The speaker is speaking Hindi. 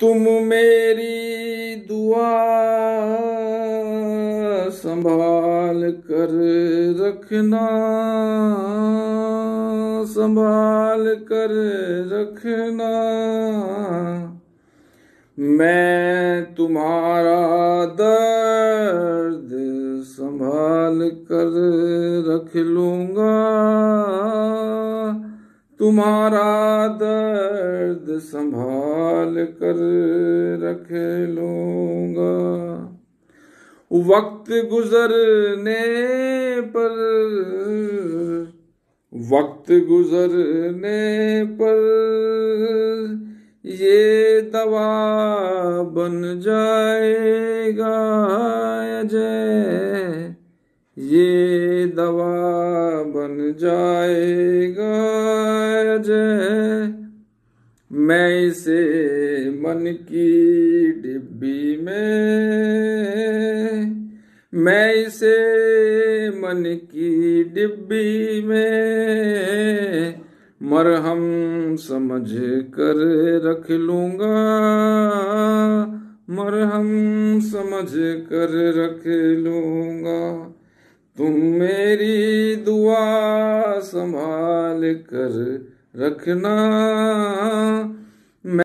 तुम मेरी दुआ संभाल कर रखना संभाल कर रखना मैं तुम्हारा दर्द संभाल कर रख लूँगा तुम्हारा दर्द संभाल कर रख लूंगा वक्त गुजरने पर वक्त गुजरने पर ये दवा बन जाएगा अजय ये दवा बन जाएगा अजय मैं इसे मन की डिब्बी में मैं इसे मन की डिब्बी में मरहम समझ कर रख लूंगा मरहम समझ कर रख लूंगा तुम मेरी दुआ संभाल कर ਰਖਣਾ